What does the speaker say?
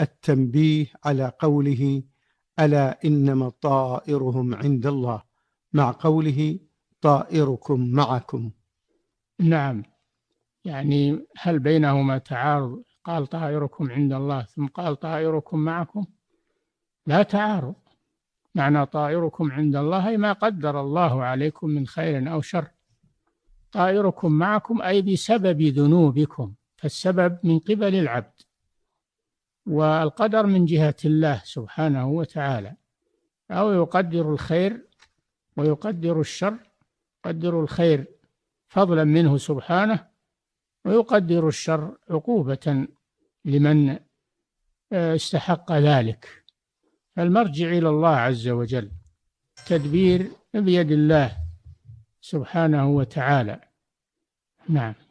التنبيه على قوله ألا إنما طائرهم عند الله مع قوله طائركم معكم نعم يعني هل بينهما تعارض قال طائركم عند الله ثم قال طائركم معكم لا تعارض معنى طائركم عند الله أي ما قدر الله عليكم من خير أو شر طائركم معكم أي بسبب ذنوبكم فالسبب من قبل العبد والقدر من جهة الله سبحانه وتعالى أو يقدر الخير ويقدر الشر يقدر الخير فضلا منه سبحانه ويقدر الشر عقوبة لمن آه، استحق ذلك فالمرجع إلى الله عز وجل تدبير بيد الله سبحانه وتعالى نعم